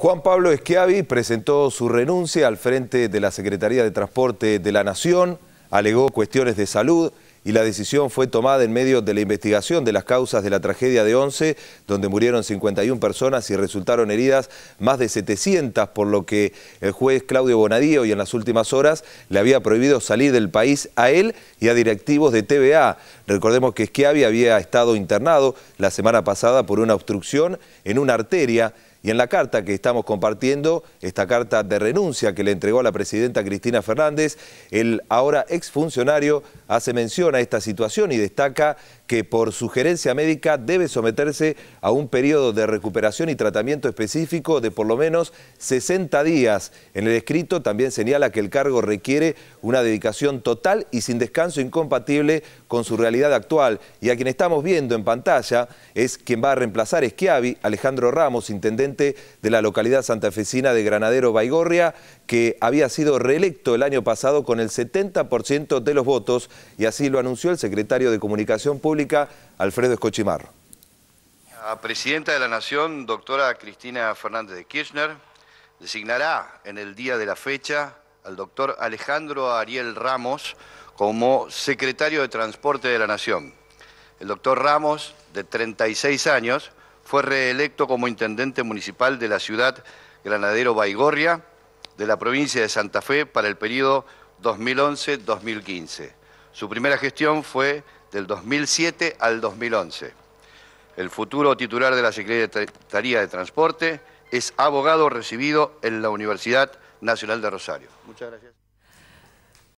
Juan Pablo Esquiavi presentó su renuncia al frente de la Secretaría de Transporte de la Nación, alegó cuestiones de salud y la decisión fue tomada en medio de la investigación de las causas de la tragedia de 11, donde murieron 51 personas y resultaron heridas más de 700, por lo que el juez Claudio Bonadío y en las últimas horas le había prohibido salir del país a él y a directivos de TVA. Recordemos que Esquiavi había estado internado la semana pasada por una obstrucción en una arteria y en la carta que estamos compartiendo, esta carta de renuncia que le entregó a la presidenta Cristina Fernández, el ahora exfuncionario hace mención a esta situación y destaca que por sugerencia médica debe someterse a un periodo de recuperación y tratamiento específico de por lo menos 60 días. En el escrito también señala que el cargo requiere una dedicación total y sin descanso incompatible con su realidad actual. Y a quien estamos viendo en pantalla es quien va a reemplazar Esquiavi, Alejandro Ramos, intendente de la localidad santafesina de Granadero Baigorria, que había sido reelecto el año pasado con el 70% de los votos y así lo anunció el secretario de Comunicación Pública Alfredo Escochimar. La Presidenta de la Nación, doctora Cristina Fernández de Kirchner, designará en el día de la fecha al doctor Alejandro Ariel Ramos como secretario de Transporte de la Nación. El doctor Ramos, de 36 años, fue reelecto como intendente municipal de la ciudad Granadero Baigorria de la provincia de Santa Fe para el periodo 2011-2015. Su primera gestión fue del 2007 al 2011. El futuro titular de la Secretaría de Transporte es abogado recibido en la Universidad Nacional de Rosario. Muchas gracias.